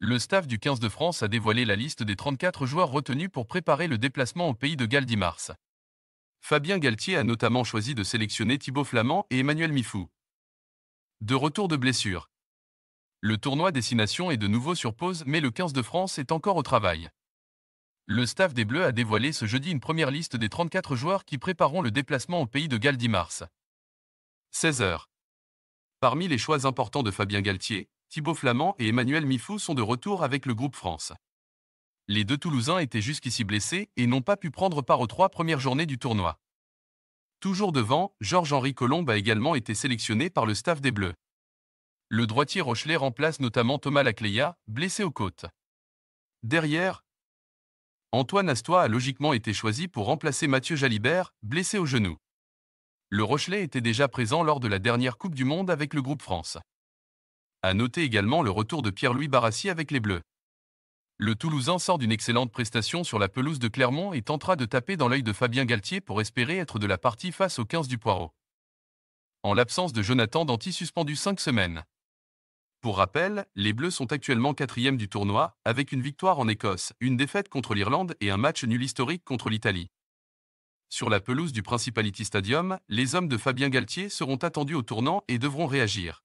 le staff du 15 de France a dévoilé la liste des 34 joueurs retenus pour préparer le déplacement au pays de Galles mars. Fabien Galtier a notamment choisi de sélectionner Thibaut Flamand et Emmanuel Mifou. De retour de blessure. Le tournoi Destination est de nouveau sur pause mais le 15 de France est encore au travail. Le staff des Bleus a dévoilé ce jeudi une première liste des 34 joueurs qui prépareront le déplacement au pays de Galles 16h. Parmi les choix importants de Fabien Galtier, Thibaut Flamand et Emmanuel Mifou sont de retour avec le groupe France. Les deux Toulousains étaient jusqu'ici blessés et n'ont pas pu prendre part aux trois premières journées du tournoi. Toujours devant, Georges-Henri Colombe a également été sélectionné par le staff des Bleus. Le droitier Rochelet remplace notamment Thomas Lacléa, blessé aux côtes. Derrière, Antoine Astois a logiquement été choisi pour remplacer Mathieu Jalibert, blessé au genou. Le Rochelet était déjà présent lors de la dernière Coupe du Monde avec le groupe France. A noter également le retour de Pierre-Louis Barassi avec les Bleus. Le Toulousain sort d'une excellente prestation sur la pelouse de Clermont et tentera de taper dans l'œil de Fabien Galtier pour espérer être de la partie face au 15 du Poirot. En l'absence de Jonathan Danti suspendu 5 semaines. Pour rappel, les Bleus sont actuellement quatrième du tournoi, avec une victoire en Écosse, une défaite contre l'Irlande et un match nul historique contre l'Italie. Sur la pelouse du Principality Stadium, les hommes de Fabien Galtier seront attendus au tournant et devront réagir.